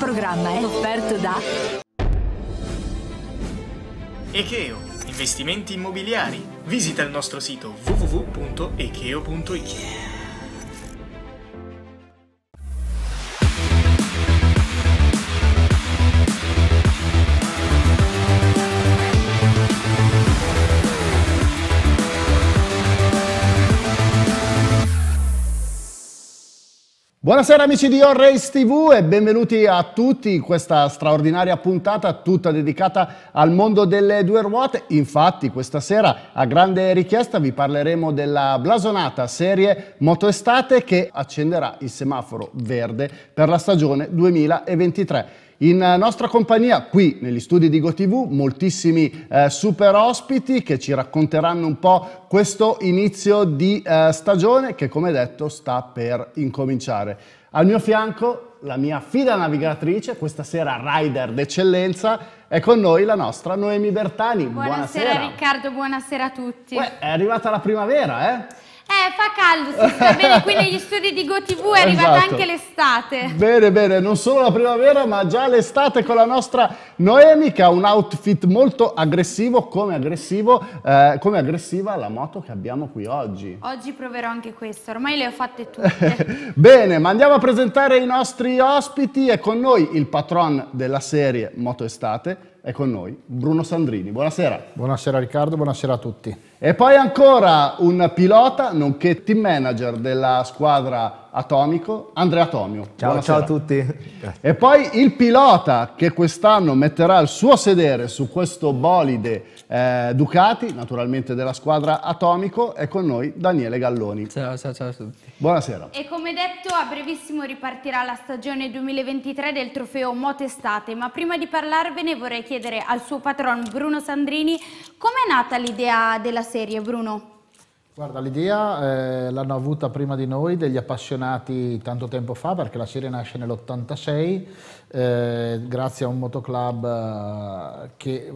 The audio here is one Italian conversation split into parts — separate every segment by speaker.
Speaker 1: programma è offerto da Echeo, investimenti immobiliari. Visita il nostro sito www.echeo.it.
Speaker 2: Buonasera amici di On Race TV e benvenuti a tutti in questa straordinaria puntata tutta dedicata al mondo delle due ruote. Infatti questa sera a grande richiesta vi parleremo della blasonata serie Moto Estate che accenderà il semaforo verde per la stagione 2023. In nostra compagnia, qui negli studi di GoTV, moltissimi eh, super ospiti che ci racconteranno un po' questo inizio di eh, stagione che, come detto, sta per incominciare. Al mio fianco la mia fida navigatrice, questa sera rider d'eccellenza, è con noi la nostra Noemi Bertani. Buonasera, buonasera.
Speaker 3: Riccardo, buonasera a tutti. Beh,
Speaker 2: è arrivata la primavera, eh?
Speaker 3: Eh, fa caldo, si sta bene qui negli studi di GoTV, è arrivata esatto. anche l'estate.
Speaker 2: Bene, bene, non solo la primavera, ma già l'estate con la nostra Noemi che ha un outfit molto aggressivo, come, aggressivo eh, come aggressiva la moto che abbiamo qui oggi.
Speaker 3: Oggi proverò anche questo, ormai le ho fatte tutte.
Speaker 2: bene, ma andiamo a presentare i nostri ospiti è con noi il patron della serie Moto Estate, è con noi Bruno Sandrini. Buonasera. Buonasera Riccardo, buonasera a tutti. E poi ancora un pilota, nonché team manager della squadra Atomico, Andrea Tomio. Ciao, ciao a tutti. E poi il pilota che quest'anno metterà il suo sedere su questo bolide eh, Ducati, naturalmente della squadra Atomico, è con noi Daniele
Speaker 1: Galloni. Ciao, ciao, ciao a tutti. Buonasera.
Speaker 3: E come detto, a brevissimo ripartirà la stagione 2023 del trofeo Motestate, ma prima di parlarvene vorrei chiedere al suo patron Bruno Sandrini come è nata l'idea della serie, Bruno?
Speaker 4: Guarda, l'idea eh, l'hanno avuta prima di noi degli appassionati tanto tempo fa, perché la serie nasce nell'86, eh, grazie a un motoclub eh, che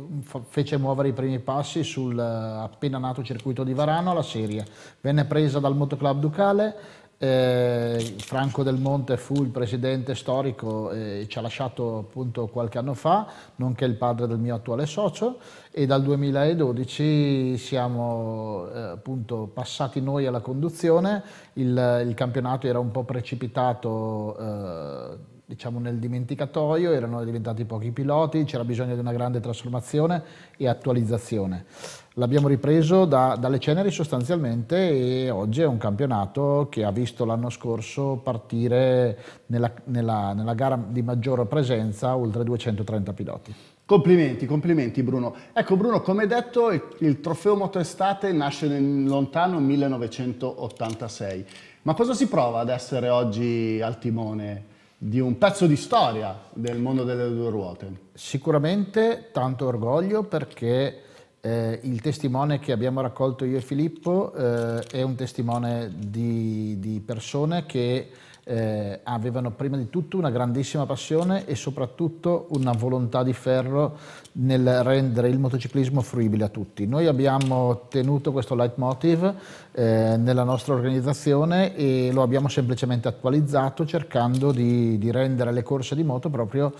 Speaker 4: fece muovere i primi passi sul eh, appena nato circuito di Varano la serie. Venne presa dal motoclub Ducale, eh, Franco Del Monte fu il presidente storico e eh, ci ha lasciato appunto qualche anno fa, nonché il padre del mio attuale socio e dal 2012 siamo eh, appunto passati noi alla conduzione, il, il, campionato era un po' precipitato eh, diciamo, nel dimenticatoio, erano diventati pochi piloti, c'era bisogno di una grande trasformazione e attualizzazione. L'abbiamo ripreso da, dalle ceneri sostanzialmente e oggi è un campionato che ha visto l'anno scorso partire nella, nella, nella gara di maggior presenza oltre 230 piloti.
Speaker 2: Complimenti,
Speaker 4: complimenti Bruno.
Speaker 2: Ecco Bruno, come detto il, il trofeo Estate nasce nel lontano 1986, ma cosa si prova ad essere oggi al timone di un
Speaker 4: pezzo di storia del mondo delle due ruote. Sicuramente tanto orgoglio perché eh, il testimone che abbiamo raccolto io e Filippo eh, è un testimone di, di persone che eh, avevano prima di tutto una grandissima passione e soprattutto una volontà di ferro nel rendere il motociclismo fruibile a tutti. Noi abbiamo tenuto questo leitmotiv eh, nella nostra organizzazione e lo abbiamo semplicemente attualizzato cercando di, di rendere le corse di moto proprio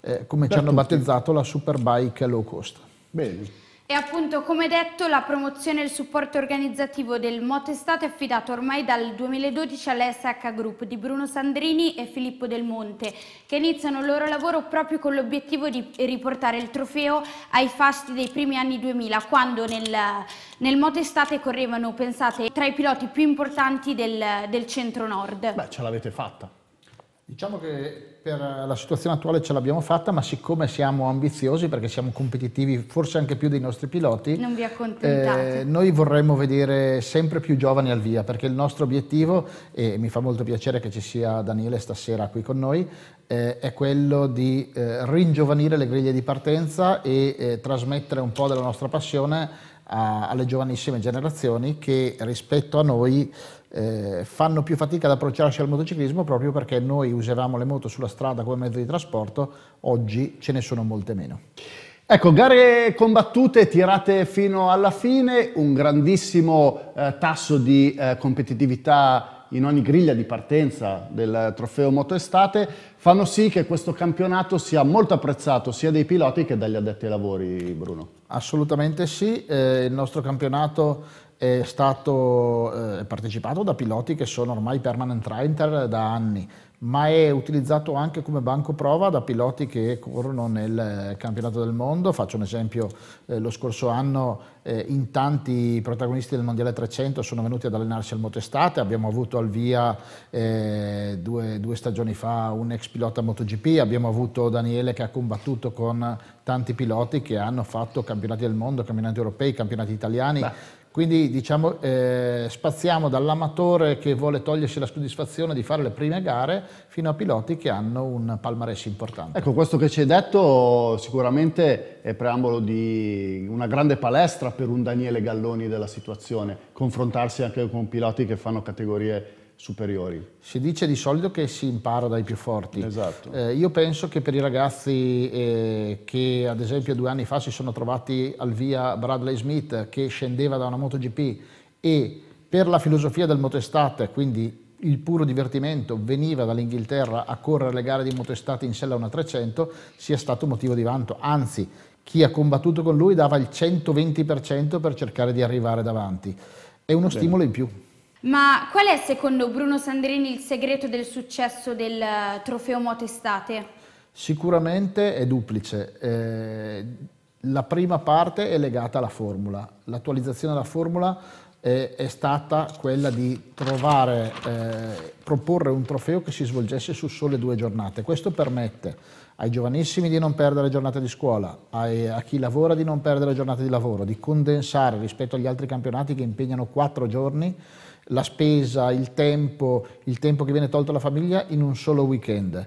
Speaker 4: eh, come per ci hanno tutti. battezzato la Superbike low cost.
Speaker 3: Bene. E appunto, come detto, la promozione e il supporto organizzativo del Moto Estate è affidato ormai dal 2012 all'SH Group di Bruno Sandrini e Filippo Del Monte, che iniziano il loro lavoro proprio con l'obiettivo di riportare il trofeo ai fasti dei primi anni 2000, quando nel, nel Mot Estate correvano, pensate, tra i piloti più importanti del, del centro-nord. Beh,
Speaker 4: ce l'avete fatta. Diciamo che per la situazione attuale ce l'abbiamo fatta, ma siccome siamo ambiziosi, perché siamo competitivi forse anche più dei nostri piloti,
Speaker 3: eh,
Speaker 4: noi vorremmo vedere sempre più giovani al via, perché il nostro obiettivo, e mi fa molto piacere che ci sia Daniele stasera qui con noi, eh, è quello di eh, ringiovanire le griglie di partenza e eh, trasmettere un po' della nostra passione a, alle giovanissime generazioni che rispetto a noi eh, fanno più fatica ad approcciarsi al motociclismo proprio perché noi usavamo le moto sulla strada come mezzo di trasporto, oggi ce ne sono molte meno.
Speaker 2: Ecco, gare combattute, tirate fino alla fine, un grandissimo eh, tasso di eh, competitività in ogni griglia di partenza del trofeo Moto Estate, fanno sì che questo campionato sia molto apprezzato sia dai piloti che dagli addetti ai lavori, Bruno.
Speaker 4: Assolutamente sì, eh, il nostro campionato è stato eh, partecipato da piloti che sono ormai permanent rider da anni, ma è utilizzato anche come banco prova da piloti che corrono nel campionato del mondo. Faccio un esempio, eh, lo scorso anno eh, in tanti protagonisti del Mondiale 300 sono venuti ad allenarsi al Motestate, abbiamo avuto al via eh, due, due, stagioni fa un ex pilota MotoGP, abbiamo avuto Daniele che ha combattuto con tanti piloti che hanno fatto campionati del mondo, campionati europei, campionati italiani. Beh quindi diciamo, eh, spaziamo dall'amatore che vuole togliersi la soddisfazione di fare le prime gare fino a piloti che hanno un palmarès importante.
Speaker 2: Ecco, questo che ci hai detto sicuramente è preambolo di una grande palestra per un Daniele Galloni della situazione, confrontarsi anche con piloti che fanno categorie superiori. Si dice di solito che si impara dai più forti. Esatto.
Speaker 4: Eh, io penso che per i ragazzi eh, che ad esempio due anni fa si sono trovati al via Bradley Smith che scendeva da una MotoGP e per la filosofia del motestate, quindi il puro divertimento veniva dall'Inghilterra a correre le gare di motestate in sella 1 300 sia stato motivo di vanto, anzi chi ha combattuto con lui dava il 120% per cercare di arrivare davanti. È uno Bene. stimolo in più.
Speaker 3: Ma qual è secondo Bruno Sandrini il segreto del successo del eh, trofeo Moto Estate?
Speaker 4: Sicuramente è duplice. Eh, la prima parte è legata alla formula. L'attualizzazione della formula è, è, stata quella di trovare, eh, proporre un trofeo che si svolgesse su sole due giornate. Questo permette ai giovanissimi di non perdere giornate di scuola, ai, a chi lavora di non perdere giornate di lavoro, di condensare rispetto agli altri campionati che impegnano quattro giorni la spesa, il tempo, il tempo che viene tolto alla famiglia in un solo weekend.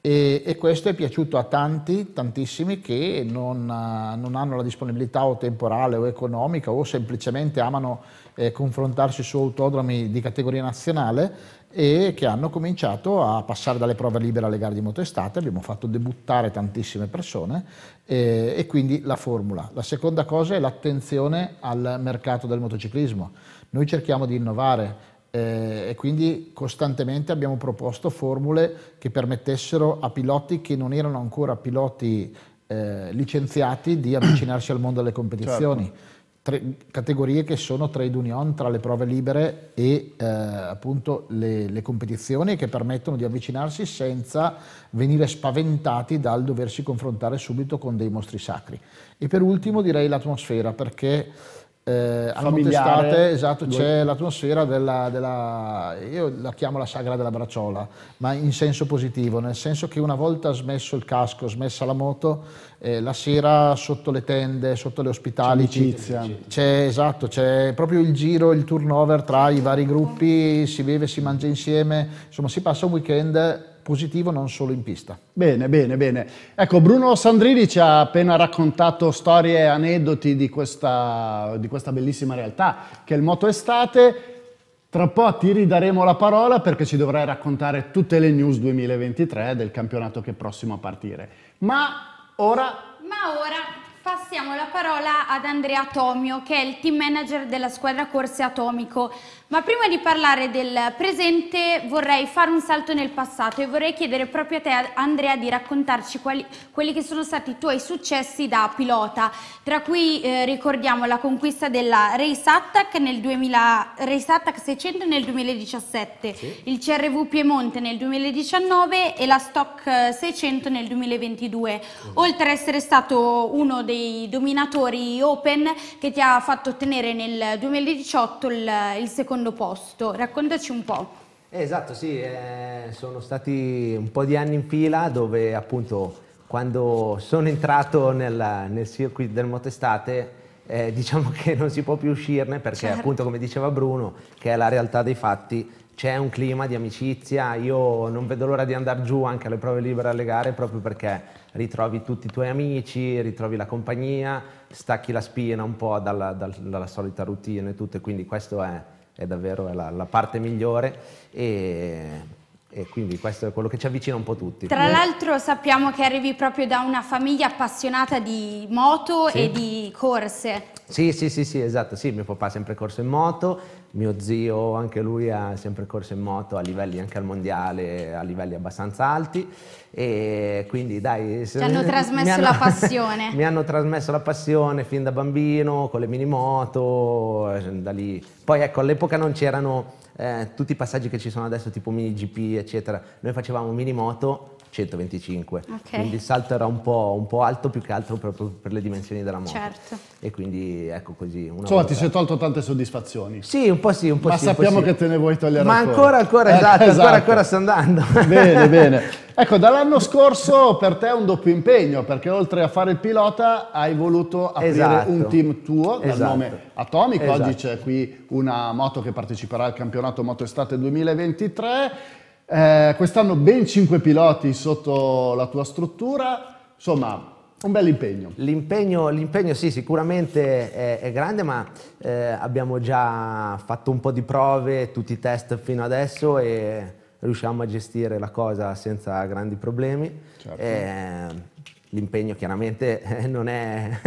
Speaker 4: E, e questo è piaciuto a tanti, tantissimi che non, eh, non, hanno la disponibilità o temporale o economica o semplicemente amano eh, confrontarsi su autodromi di categoria nazionale e che hanno cominciato a passare dalle prove libere alle gare di motoestate, abbiamo fatto debuttare tantissime persone eh, e quindi la formula. La seconda cosa è l'attenzione al mercato del motociclismo. Noi cerchiamo di innovare eh, e quindi costantemente abbiamo proposto formule che permettessero a piloti che non erano ancora piloti eh, licenziati di avvicinarsi al mondo delle competizioni. Certo. Tre, categorie che sono trade union tra le prove libere e eh, appunto le, le, competizioni che permettono di avvicinarsi senza venire spaventati dal doversi confrontare subito con dei mostri sacri. E per ultimo direi l'atmosfera perché eh, a Montestate esatto, c'è l'atmosfera della, della, io la chiamo la sagra della bracciola, ma in senso positivo, nel senso che una volta smesso il casco, smessa la moto, eh, la sera sotto le tende, sotto le ospitali, c'è, esatto, c'è proprio il giro, il turnover tra i vari gruppi, si beve, si mangia insieme, insomma si passa un weekend positivo non solo in pista. Bene, bene, bene. Ecco, Bruno Sandrini ci ha appena raccontato storie e aneddoti
Speaker 2: di questa, di questa bellissima realtà che è il Moto Estate. Tra poco ti ridaremo la parola perché ci dovrai raccontare tutte le news 2023 del campionato che è prossimo a partire. Ma
Speaker 3: ora... Ma ora Passiamo la parola ad Andrea Tomio, che è il team manager della squadra Corse Atomico. Ma prima di parlare del presente vorrei fare un salto nel passato e vorrei chiedere proprio a te, Andrea, di raccontarci quali, quelli che sono stati i tuoi successi da pilota, tra cui eh, ricordiamo la conquista della Race Attack, nel 2000, Race Attack 600 nel 2017, sì. il CRV Piemonte nel 2019 e la Stock 600 eh, nel 2022, oltre ad essere stato uno dei dei dominatori open che ti ha fatto ottenere nel 2018 il, il secondo posto. Raccontaci un po'.
Speaker 5: Eh, esatto, sì, eh, sono stati un po' di anni in fila dove appunto quando sono entrato nel, nel circuito del motestate eh, diciamo che non si può più uscirne perché certo. appunto come diceva Bruno che è la realtà dei fatti c'è un clima di amicizia, io non vedo l'ora di andare giù anche alle prove libere alle gare proprio perché ritrovi tutti i tuoi amici, ritrovi la compagnia, stacchi la spina un po' dalla, dal, dalla solita routine e tutto, e quindi questa è, è, davvero la, la parte migliore. E e quindi questo è quello che ci avvicina un po' tutti. Tra
Speaker 3: l'altro sappiamo che arrivi proprio da una famiglia appassionata di moto sì. e di corse.
Speaker 5: Sì, sì, sì, sì, esatto, sì, mio papà ha sempre corso in moto, mio zio, anche lui ha sempre corso in moto a livelli anche al mondiale, a livelli abbastanza alti e quindi dai... Ci hanno trasmesso hanno, la
Speaker 3: passione.
Speaker 5: mi hanno trasmesso la passione fin da bambino con le mini moto, eh, da lì. Poi ecco, all'epoca non c'erano eh, tutti i passaggi che ci sono adesso, tipo mini GP eccetera, noi facevamo mini moto 125, okay. quindi il salto era un po', un po', alto più che altro proprio per le dimensioni della moto. Certo. E quindi ecco così. Insomma, ti sei
Speaker 2: tolto tante soddisfazioni. Sì, un po' sì, un po' Ma sì. Ma sappiamo sì. che te ne vuoi togliere Ma ancora, ancora, eh, esatto, esatto, ancora, ancora sta
Speaker 5: andando. Bene, bene.
Speaker 2: Ecco, dall'anno scorso per te è un doppio impegno, perché oltre a fare il pilota hai voluto aprire esatto. un team tuo dal esatto. nome Atomico. Oggi esatto. c'è qui una moto che parteciperà al campionato Moto Estate 2023. Eh, quest'anno ben 5 piloti sotto
Speaker 5: la tua struttura, insomma un bel impegno. L'impegno, l'impegno sì, sicuramente è, è grande, ma eh, abbiamo già fatto un po' di prove, tutti i test fino adesso e riusciamo a gestire la cosa senza grandi problemi. Certo. Eh, l'impegno chiaramente non è,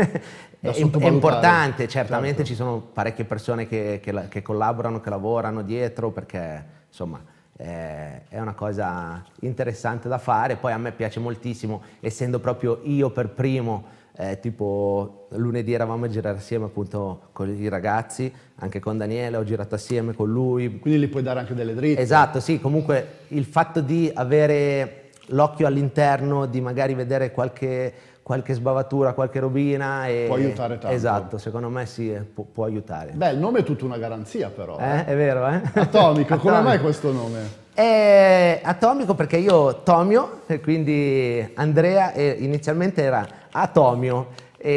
Speaker 5: è, è importante, certamente certo. ci sono parecchie persone che, che, che collaborano, che lavorano dietro perché insomma eh, è una cosa interessante da fare, poi a me piace moltissimo, essendo proprio io per primo, eh, tipo lunedì eravamo a girare assieme appunto con i ragazzi, anche con Daniele, ho girato assieme con lui. Quindi gli puoi dare anche delle dritte. Esatto, sì, comunque il fatto di avere l'occhio all'interno, di magari vedere qualche qualche sbavatura, qualche robina. E, può aiutare tanto. Esatto, secondo me sì, eh, può, può aiutare.
Speaker 2: Beh, il nome è tutta una garanzia però. Eh, eh? È
Speaker 5: vero, eh? Atomico, Atomico. come mai
Speaker 2: questo nome?
Speaker 5: È eh, atomico perché io Tomio, quindi Andrea inizialmente era Atomio e...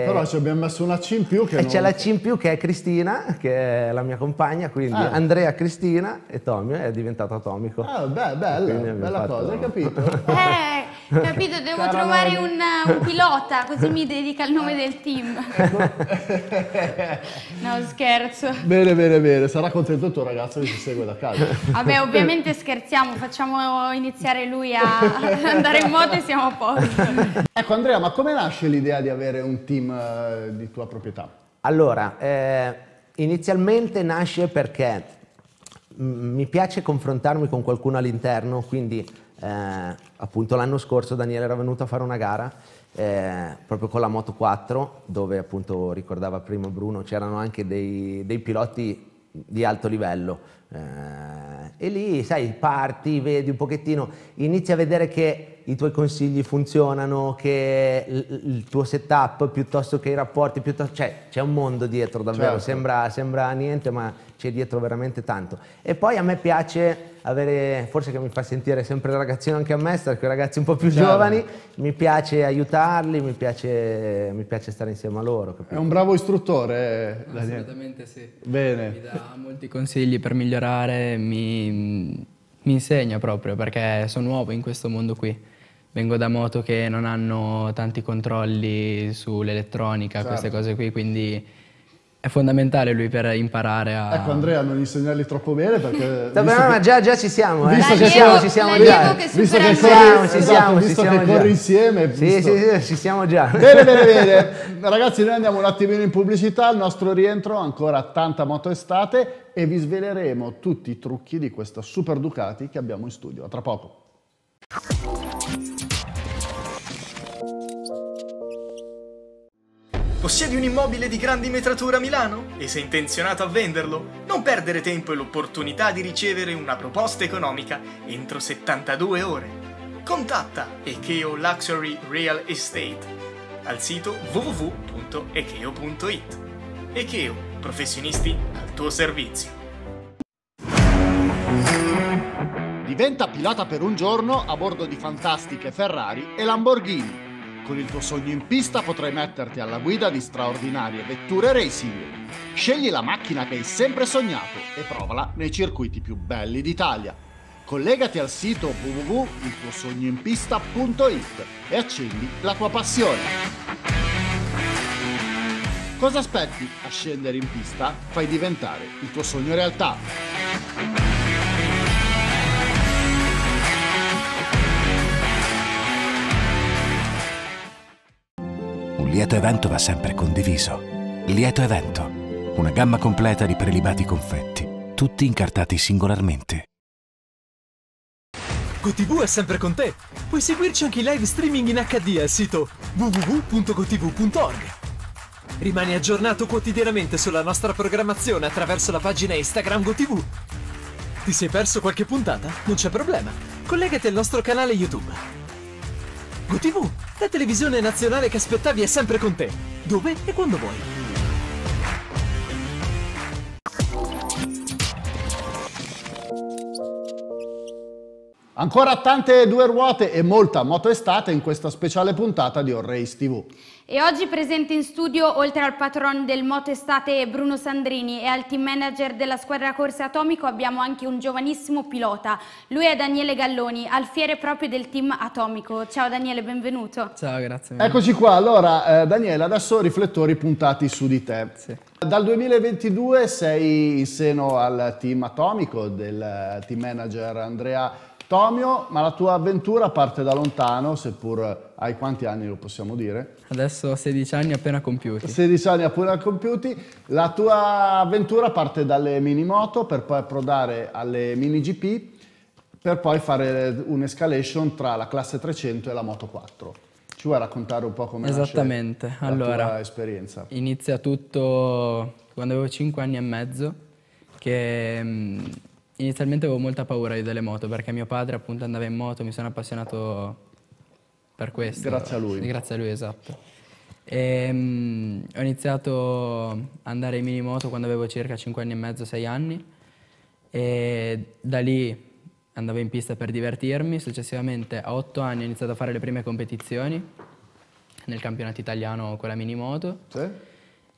Speaker 5: Eh, però ci abbiamo messo una C in più che e non... c'è la C in più che è Cristina, che è la mia compagna, quindi ah. Andrea, Cristina e Tommy è diventato atomico. Ah, beh, bella, bella fatto... cosa, hai capito?
Speaker 3: eh, capito, devo Carano. trovare un, un, pilota, così mi dedica il nome del team. no, scherzo.
Speaker 2: Bene, bene, bene, sarà contento il tuo ragazzo che ci segue da casa. Vabbè, ovviamente
Speaker 3: scherziamo, facciamo iniziare lui a andare in moto e siamo a posto.
Speaker 2: Ecco Andrea, ma come nasce l'idea di avere un team eh, di tua proprietà?
Speaker 5: Allora, eh, inizialmente nasce perché mi piace confrontarmi con qualcuno all'interno, quindi eh, appunto l'anno scorso Daniele era venuto a fare una gara eh, proprio con la Moto 4, dove appunto ricordava prima Bruno c'erano anche dei, dei piloti di alto livello eh, e lì, sai, parti, vedi un pochettino, inizi a vedere che i tuoi consigli funzionano, che il tuo setup piuttosto che i rapporti, piuttosto... cioè c'è un mondo dietro davvero, certo. sembra, sembra niente ma c'è dietro veramente tanto. E poi a me piace avere, forse che mi fa sentire sempre ragazzino anche a me, stare con ragazzi un po' più Chiaro. giovani, mi piace aiutarli, mi piace, mi piace stare insieme a loro. Capito? È un bravo istruttore.
Speaker 1: Eh, Assolutamente sì. Bene. Mi dà molti consigli per migliorare, mi, mi insegna proprio perché sono nuovo in questo mondo qui. Vengo da moto che non hanno tanti controlli sull'elettronica, certo. queste cose qui, quindi è fondamentale lui per imparare a... Ecco Andrea,
Speaker 2: non insegnarli troppo
Speaker 5: bene perché...
Speaker 2: No, no, ma già, già ci siamo, eh. Visto che siamo, ci siamo già. Esatto, esatto, visto che siamo, ci siamo, esatto, ci siamo che corri già. insieme. Sì, sì, sì,
Speaker 5: ci siamo già. Bene, bene, bene.
Speaker 2: Ragazzi, noi andiamo un attimino in pubblicità, al nostro rientro ancora tanta moto estate e vi sveleremo tutti i trucchi di questa Super Ducati che abbiamo in studio. A tra poco.
Speaker 1: Possiedi un immobile di grandi metrature a Milano? E sei intenzionato a venderlo? Non perdere tempo e l'opportunità di ricevere una proposta economica entro 72 ore. Contatta Echeo Luxury Real Estate al sito www.echeo.it. Echeo, professionisti al tuo servizio.
Speaker 2: Diventa pilota per un giorno a bordo di fantastiche Ferrari e Lamborghini con il tuo sogno in pista potrai metterti alla guida di straordinarie vetture racing. Scegli la macchina che hai sempre sognato e provala nei circuiti più belli d'Italia. Collegati al sito www.iltuosognoinpista.it e accendi la tua passione. Cosa aspetti a scendere in pista? Fai diventare il tuo sogno realtà.
Speaker 4: lieto evento va sempre condiviso. Lieto evento, una gamma completa di prelibati confetti, tutti incartati singolarmente.
Speaker 5: GoTV è sempre con te! Puoi seguirci anche in live streaming in HD al sito www.gotv.org.
Speaker 1: Rimani aggiornato quotidianamente sulla nostra programmazione attraverso la pagina Instagram GoTV. Ti sei perso qualche puntata? Non c'è problema. Collegati al nostro canale YouTube. GoTV la televisione nazionale che aspettavi è sempre con te, dove e quando
Speaker 5: vuoi.
Speaker 2: Ancora tante due ruote e molta moto estate in questa speciale puntata di Orreis TV.
Speaker 3: E oggi presente in studio, oltre al patron del Moto Estate Bruno Sandrini e al team manager della squadra Corse Atomico, abbiamo anche un giovanissimo pilota. Lui è Daniele Galloni, alfiere proprio del team Atomico. Ciao Daniele, benvenuto. Ciao, grazie mille.
Speaker 2: Eccoci qua. Allora, eh, Daniele, adesso riflettori puntati su di te. Sì. Dal 2022 sei in seno al team Atomico del eh, team manager Andrea Tomio, ma la tua avventura parte da lontano, seppur hai quanti anni lo possiamo dire?
Speaker 1: Adesso 16 anni appena compiuti. 16
Speaker 2: anni appena compiuti. La tua avventura parte dalle mini moto per poi approdare alle mini GP per poi fare un'escalation tra la classe 300 e la moto 4. Ci vuoi raccontare un po' come Esattamente. nasce allora, la tua esperienza?
Speaker 1: Inizia tutto quando avevo 5 anni e mezzo che mm, inizialmente avevo molta paura io delle moto perché mio padre appunto andava in moto, mi sono appassionato per questo. Grazie a lui. Grazie a lui, esatto. E, um, ho iniziato ad andare in mini moto quando avevo circa 5 anni e mezzo, 6 anni e da lì andavo in pista per divertirmi, successivamente a 8 anni ho iniziato a fare le prime competizioni nel campionato italiano con la mini moto. Sì.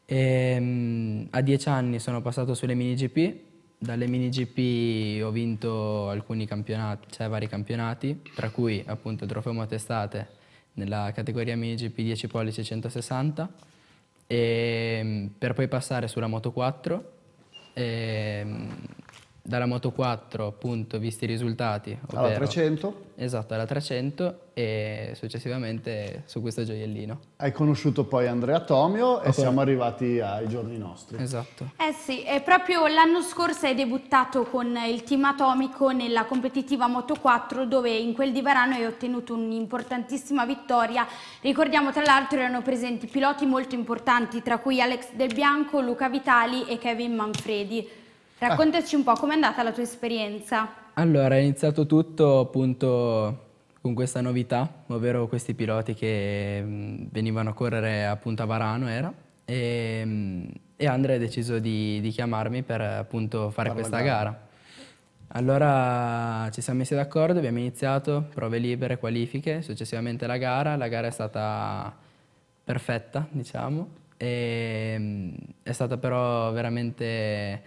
Speaker 1: E, um, a 10 anni sono passato sulle mini GP dalle mini GP ho vinto alcuni campionati, cioè vari campionati, tra cui appunto Trofeo Matestate nella categoria mini GP 10 pollici 160 e, ehm, per poi passare sulla Moto 4 e, ehm, dalla Moto 4, appunto, visti i risultati. Ovvero, alla 300? Esatto, alla 300 e successivamente su questo gioiellino.
Speaker 2: Hai conosciuto poi Andrea Tomio okay. e siamo arrivati ai giorni nostri. Esatto.
Speaker 3: Eh sì, e proprio l'anno scorso hai debuttato con il team atomico nella competitiva Moto 4 dove in quel di Varano hai ottenuto un'importantissima vittoria. Ricordiamo tra l'altro erano presenti piloti molto importanti tra cui Alex Del Bianco, Luca Vitali e Kevin Manfredi. Raccontaci un po' com'è andata la tua esperienza.
Speaker 1: Allora, è iniziato tutto appunto con questa novità, ovvero questi piloti che mm, venivano a correre appunto a Varano era, e, mm, e Andrea ha deciso di, di, chiamarmi per appunto fare Parla questa gara. gara. Allora ci siamo messi d'accordo, abbiamo iniziato, prove libere, qualifiche, successivamente la gara, la gara è stata perfetta diciamo, e, mm, è stata però veramente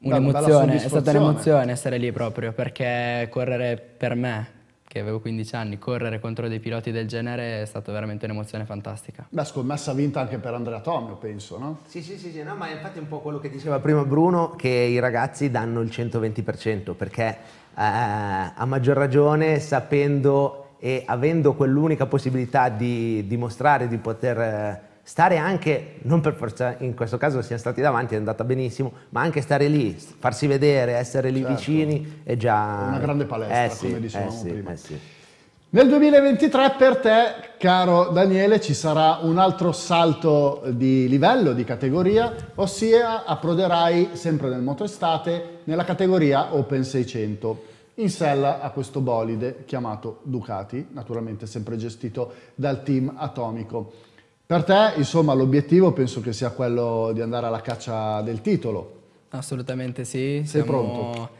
Speaker 1: Un'emozione, è stata un'emozione essere lì proprio, perché correre per me, che avevo 15 anni, correre contro dei piloti del genere è stata veramente un'emozione fantastica.
Speaker 2: Beh, scommessa vinta anche per Andrea Tomio,
Speaker 5: penso, no? Sì, sì, sì, sì no, ma è infatti un po' quello che diceva prima Bruno, che
Speaker 1: i ragazzi danno
Speaker 5: il 120%, perché eh, a maggior ragione sapendo e avendo quell'unica possibilità di dimostrare di poter eh, stare anche, non per forza in questo caso siamo stati davanti, è andata benissimo, ma anche stare lì, farsi vedere, essere lì certo. vicini è già... Una grande palestra, eh sì, come dicevamo eh sì, prima. Eh sì. Nel
Speaker 2: 2023 per te, caro Daniele, ci sarà un altro salto di livello, di categoria, ossia approderai sempre nel moto estate nella categoria Open 600 in sella a questo bolide chiamato Ducati, naturalmente sempre gestito dal team atomico. Per te, insomma, l'obiettivo penso che sia
Speaker 1: quello di andare alla caccia del titolo. Assolutamente sì. Sei siamo, pronto?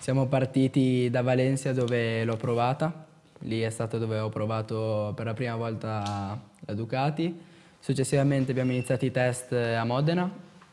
Speaker 1: Siamo partiti da Valencia dove l'ho provata. Lì è stato dove ho provato per la prima volta la Ducati. Successivamente abbiamo iniziato i test a Modena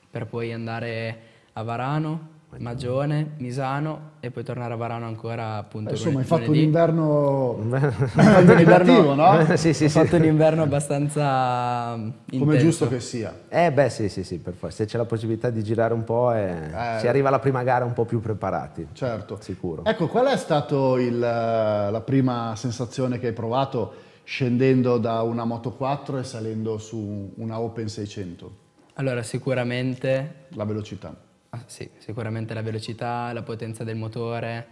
Speaker 1: per poi andare a Varano, Magione, Misano e poi tornare a Varano ancora appunto. Beh, insomma, hai fatto un
Speaker 2: inverno impegnativo,
Speaker 1: no? sì, sì, hai sì. fatto un inverno abbastanza mm, intenso. Come giusto che sia.
Speaker 5: Eh beh, sì, sì, sì, per forza. Se c'è la possibilità di girare un po' e eh. si arriva alla prima gara un po' più preparati. Certo. Sicuro.
Speaker 2: Ecco, qual è stata eh, la prima sensazione che hai provato scendendo da una Moto 4 e salendo su una Open 600?
Speaker 1: Allora, sicuramente... La velocità Ah, sì, sicuramente la velocità, la potenza del motore,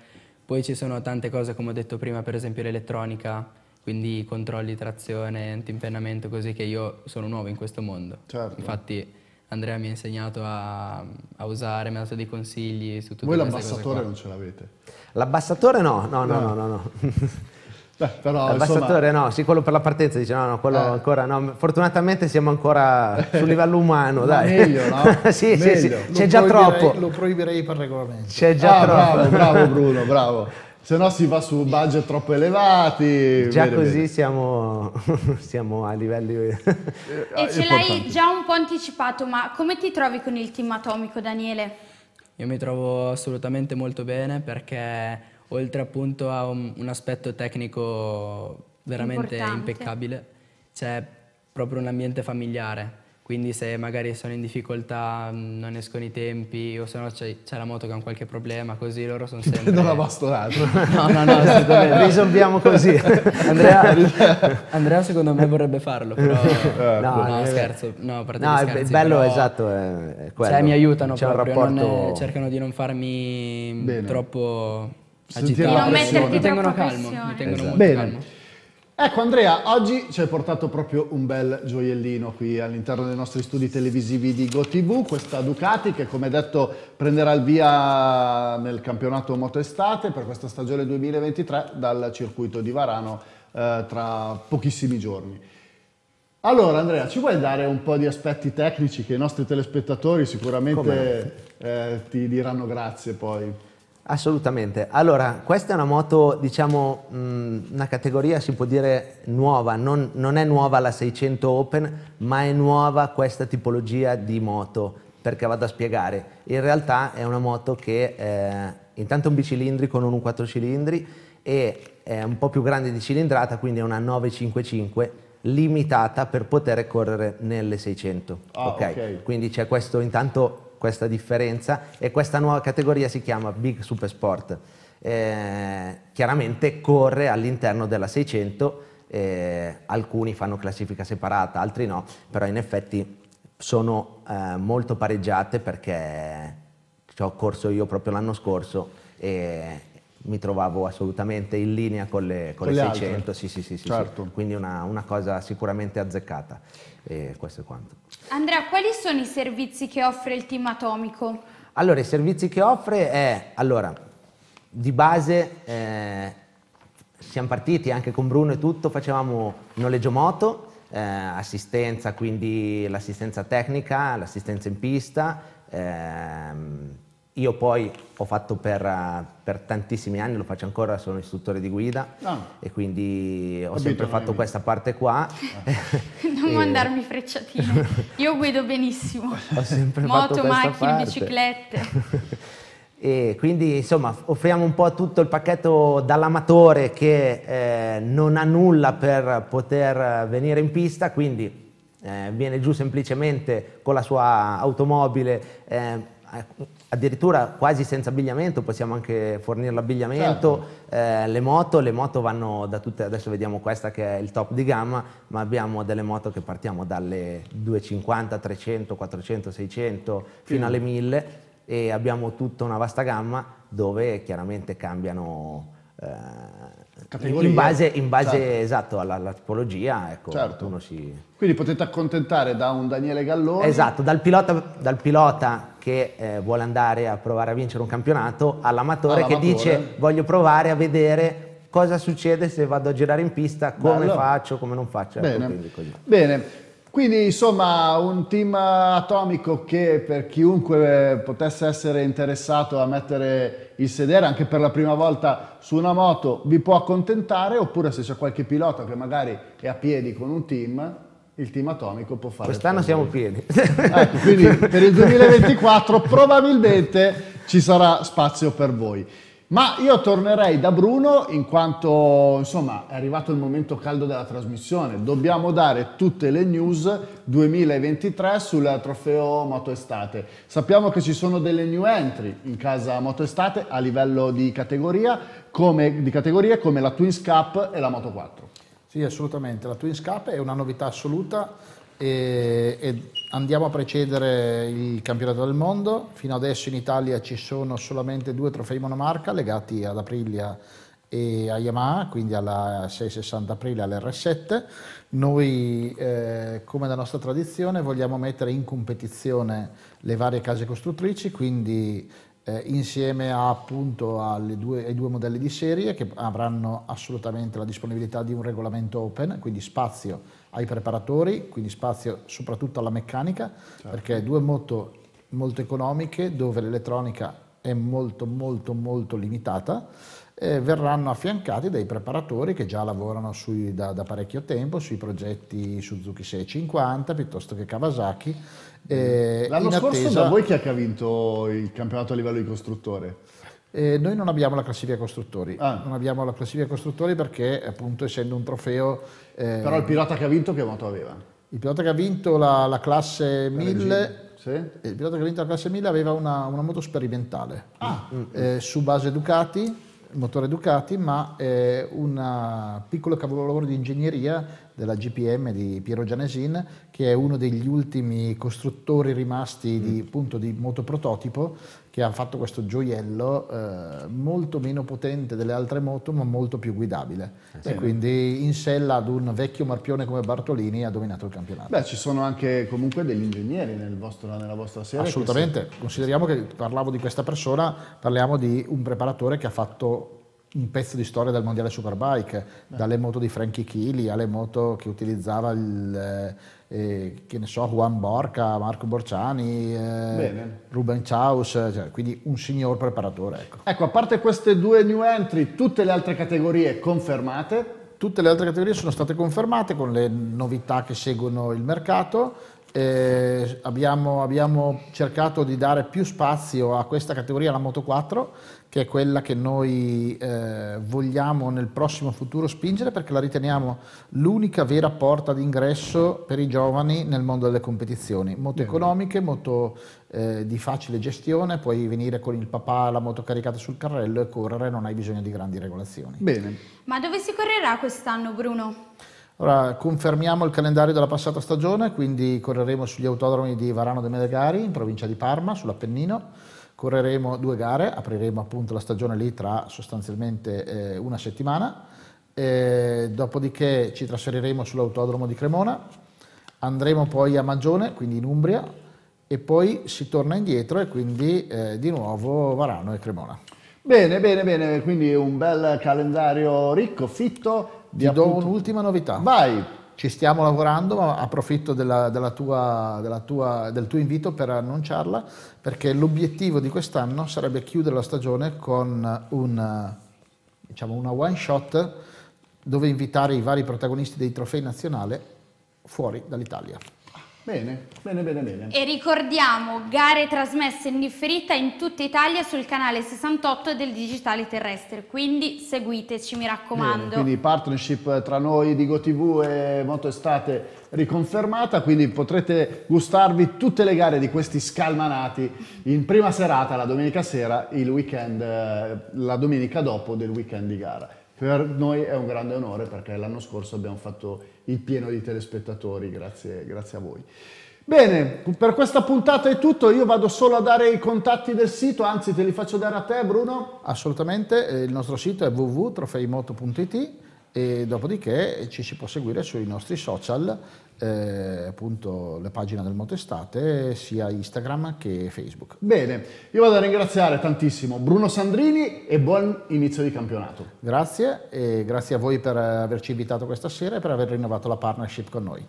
Speaker 1: poi ci sono tante cose come ho detto prima, per esempio l'elettronica, quindi controlli, trazione, antimpennamento, così che io sono nuovo in questo mondo. Certo. Infatti Andrea mi ha insegnato a, a, usare, mi ha dato dei consigli su tutto questo. Voi l'abbassatore non ce
Speaker 5: l'avete? L'abbassatore no, no, no, no, no. no, no. Beh, però, L'abbasciatore insomma... no, sì, quello per la partenza dice no, no, quello eh. ancora no. Fortunatamente siamo ancora sul livello umano, dai. Meglio, no? sì, meglio. sì, sì, c'è già troppo.
Speaker 4: Lo proibirei per regolamento. C'è già
Speaker 2: ah, troppo. Bravo, bravo Bruno, bravo. Se no si va su budget troppo elevati. Già bene,
Speaker 1: così bene.
Speaker 5: Siamo, siamo, a livelli... Eh,
Speaker 1: ah, e ce
Speaker 3: l'hai già un po' anticipato, ma come ti trovi con il team atomico, Daniele?
Speaker 1: Io mi trovo assolutamente molto bene perché oltre appunto a un, un aspetto tecnico veramente Importante. impeccabile, c'è proprio un ambiente familiare. Quindi se magari sono in difficoltà, mm, non escono i tempi, o se no c'è, la moto che ha un qualche problema, così loro sono sempre... Non la bastonata. no, no, no, assolutamente. Risolviamo così. Andrea, Andrea, secondo me vorrebbe farlo, però... Eh, no, no, eh, scherzo, no, no, scherzi, è bello, esatto, è quello. Cioè mi aiutano proprio, rapporto... è, cercano di non farmi Bene. troppo agitare. Di non Mi tengono calmo. Mi tengono esatto. molto Bene. calmo.
Speaker 2: Ecco Andrea, oggi ci hai portato proprio un bel gioiellino qui all'interno dei nostri studi televisivi di GoTV, questa Ducati che come detto prenderà il via nel campionato Moto Estate per questa stagione 2023 dal circuito di Varano eh, tra pochissimi giorni. Allora Andrea, ci vuoi dare un po' di aspetti
Speaker 5: tecnici che i nostri telespettatori sicuramente eh, ti diranno grazie poi? Assolutamente. Allora, questa è una moto, diciamo, una categoria si può dire nuova, non, non, è nuova la 600 Open, ma è nuova questa tipologia di moto, perché vado a spiegare. In realtà è una moto che eh, intanto è un bicilindrico, non un 4 cilindri, e è un po' più grande di cilindrata, quindi è una 955 limitata per poter correre nelle 600. Ah, okay? Okay. Quindi c'è questo intanto questa differenza e questa nuova categoria si chiama Big Supersport. Eh, chiaramente corre all'interno della 600, eh, alcuni fanno classifica separata, altri no, però in effetti sono eh, molto pareggiate perché ci ho corso io proprio l'anno scorso e mi trovavo assolutamente in linea con le, con con le 600, sì, sì, sì, certo. sì, quindi una, una, cosa sicuramente azzeccata. E questo è quanto.
Speaker 3: Andrea, quali sono i servizi che offre il team atomico?
Speaker 5: Allora, i servizi che offre è, allora, di base eh, siamo partiti anche con Bruno e tutto, facevamo noleggio moto, eh, assistenza, quindi l'assistenza tecnica, l'assistenza in pista, ehm, io poi ho fatto per, eh, per, tantissimi anni, lo faccio ancora, sono istruttore di guida no. Ah. e quindi ho, ho sempre fatto questa parte qua. Ah.
Speaker 3: non e... mandarmi frecciatine, io guido benissimo.
Speaker 5: ho sempre Moto, fatto macchine, biciclette. e quindi insomma offriamo un po' tutto il pacchetto dall'amatore che eh, non ha nulla per poter venire in pista, quindi eh, viene giù semplicemente con la sua automobile. Eh, addirittura quasi senza abbigliamento, possiamo anche fornire l'abbigliamento, certo. eh, le moto, le moto vanno da tutte, adesso vediamo questa che è il top di gamma, ma abbiamo delle moto che partiamo dalle 250, 300, 400, 600 fino alle 1000 e abbiamo tutta una vasta gamma dove chiaramente cambiano... Eh, In base, in base certo. esatto, alla, alla, tipologia, ecco, certo. Si...
Speaker 2: Quindi potete accontentare da un Daniele Gallone.
Speaker 5: Esatto, dal pilota, dal pilota che eh, vuole andare a provare a vincere un campionato, all'amatore, che dice voglio provare a vedere cosa succede se vado a girare in pista, come Bello. faccio, come non faccio. Ecco, Bene. Quindi,
Speaker 2: Bene. quindi insomma un team atomico che per chiunque eh, potesse essere interessato a mettere il sedere anche per la prima volta su una moto vi può accontentare oppure se c'è qualche pilota che magari è a piedi con un team il team atomico può fare. Quest'anno siamo pieni. Ecco, quindi per il 2024 probabilmente ci sarà spazio per voi. Ma io tornerei da Bruno in quanto insomma è arrivato il momento caldo della trasmissione. Dobbiamo dare tutte le news 2023 sul trofeo Moto Estate. Sappiamo che ci sono delle new entry in casa Moto Estate a livello di, categoria, come, di categorie come la Twins Cup e la Moto 4.
Speaker 4: Sì, assolutamente. La Twins Cup è una novità assoluta e, e andiamo a precedere il campionato del mondo. Fino adesso in Italia ci sono solamente due trofei monomarca legati ad Aprilia e a Yamaha, quindi alla 660 aprile all'R7. Noi, eh, come da nostra tradizione, vogliamo mettere in competizione le varie case costruttrici, quindi eh, insieme a, appunto due, ai due modelli di serie che avranno assolutamente la disponibilità di un regolamento open, quindi spazio ai preparatori, quindi spazio soprattutto alla meccanica, certo. perché due moto molto economiche dove l'elettronica è molto molto molto limitata eh, verranno affiancati dai preparatori che già lavorano sui, da, da, parecchio tempo sui progetti Suzuki 650 piuttosto che Kawasaki. Eh, L'anno scorso da voi chi è che ha vinto il campionato a livello di costruttore? Eh, noi non abbiamo la classifica costruttori, ah. non abbiamo la classifica costruttori perché appunto essendo un trofeo... Eh, Però il pilota che ha vinto che moto aveva? Il pilota che ha vinto la, la classe 1000 sì. Eh, il pilota che ha vinto la classe 1000 aveva una, una moto sperimentale ah. eh, su base Ducati il motore Ducati, ma è un piccolo capolavoro di ingegneria della GPM di Piero Gianesin, che è uno degli ultimi costruttori rimasti di, mm. appunto, di motoprototipo che hanno fatto questo gioiello eh, molto meno potente delle altre moto ma molto più guidabile sì, e
Speaker 3: quindi
Speaker 4: in sella ad un vecchio marpione come Bartolini ha dominato il campionato.
Speaker 2: Beh ci sono anche comunque degli ingegneri
Speaker 4: nel vostro, nella vostra serie. Assolutamente, che se... consideriamo che parlavo di questa persona, parliamo di un preparatore che ha fatto un pezzo di storia del mondiale Superbike, Beh. dalle moto di Frankie Chili alle moto che utilizzava il, eh, eh, che ne so, Juan Borca, Marco Borciani, eh, Ruben Chaus, cioè, quindi un signor preparatore. Ecco. ecco, a parte queste due new entry, tutte le altre categorie confermate? Tutte le altre categorie sono state confermate con le novità che seguono il mercato. Eh, abbiamo, abbiamo, cercato di dare più spazio a questa categoria, la Moto 4, che è quella che noi eh, vogliamo nel prossimo futuro spingere perché la riteniamo l'unica vera porta d'ingresso per i giovani nel mondo delle competizioni, molto economiche, molto eh, di facile gestione, puoi venire con il papà la moto caricata sul carrello e correre, non hai bisogno di grandi regolazioni. Bene.
Speaker 3: Ma dove si correrà quest'anno Bruno?
Speaker 4: Ora confermiamo il calendario della passata stagione, quindi correremo sugli autodromi di Varano de Medegari in provincia di Parma, sull'Appennino Correremo due gare, apriremo appunto la stagione lì tra sostanzialmente eh, una settimana, e dopodiché ci trasferiremo sull'autodromo di Cremona, andremo poi a Magione, quindi in Umbria, e poi si torna indietro e quindi eh, di nuovo Varano e Cremona. Bene, bene,
Speaker 2: bene, quindi un bel calendario ricco, fitto. Di Ti do un'ultima
Speaker 4: novità. Vai! ci stiamo lavorando, ma approfitto della, della tua, della tua, del tuo invito per annunciarla, perché l'obiettivo di quest'anno sarebbe chiudere la stagione con una, diciamo una one shot dove invitare i vari protagonisti dei trofei nazionali fuori dall'Italia. Bene, bene, bene, bene. E
Speaker 3: ricordiamo gare trasmesse in differita in tutta Italia sul canale 68 del Digitale Terrestre, quindi seguiteci, mi raccomando. Bene, quindi
Speaker 2: partnership tra noi di GoTV e estate riconfermata, quindi potrete gustarvi tutte le gare di questi scalmanati in prima serata, la domenica sera, il weekend, eh, la domenica dopo del weekend di gara. Per noi è un grande onore perché l'anno scorso abbiamo fatto il pieno di telespettatori, grazie, grazie a voi. Bene, per
Speaker 4: questa puntata è tutto, io vado solo a dare i contatti del sito, anzi te li faccio dare a te Bruno. Assolutamente, eh, il nostro sito è www.trofeimoto.it e dopodiché ci si può seguire sui nostri social eh, appunto la pagina del Montestate, sia Instagram che Facebook. Bene, io vado a ringraziare tantissimo
Speaker 2: Bruno Sandrini
Speaker 4: e buon inizio di campionato. Grazie e grazie a voi per averci invitato questa sera e per aver rinnovato la partnership con noi.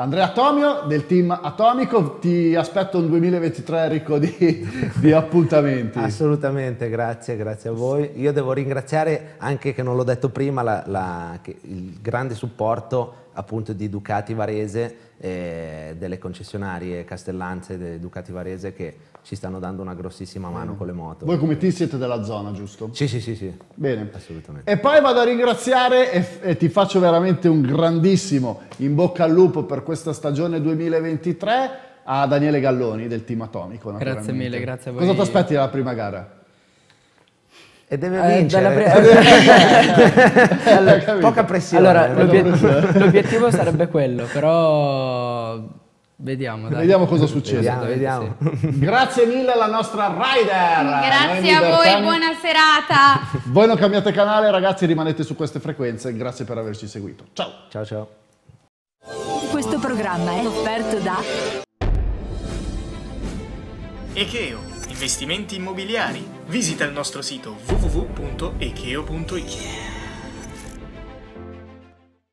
Speaker 4: Andrea Atomio del team Atomico, ti
Speaker 5: aspetto un 2023 ricco di, di, appuntamenti. Assolutamente, grazie, grazie a voi. Io devo ringraziare anche che non l'ho detto prima la, la, il grande supporto appunto di Ducati Varese eh, delle concessionarie Castellanze e Ducati Varese che ci stanno dando una grossissima mano mm. con le moto. Voi come team siete della zona, giusto? Sì, sì, sì, sì. Bene. Assolutamente.
Speaker 2: E poi vado a ringraziare e, e, ti faccio veramente un grandissimo in bocca al lupo per questa stagione 2023 a Daniele Galloni del team Atomico. Grazie mille, grazie a voi. Cosa ti aspetti dalla prima gara?
Speaker 5: e deve eh, vincere. Pre- allora, poca pressione. Allora, l'obiet- l'obiettivo sarebbe
Speaker 1: quello, però vediamo. Dai. Vediamo cosa succede. Vediamo, vediamo. Sì.
Speaker 2: Grazie mille alla nostra rider. Grazie a voi, buona
Speaker 3: serata.
Speaker 2: Voi non cambiate canale, ragazzi, rimanete su queste frequenze. Grazie per averci seguito.
Speaker 3: Ciao. Ciao ciao. Questo programma è offerto da
Speaker 1: Echeo investimenti immobiliari. Visita il nostro sito www.echeo.it.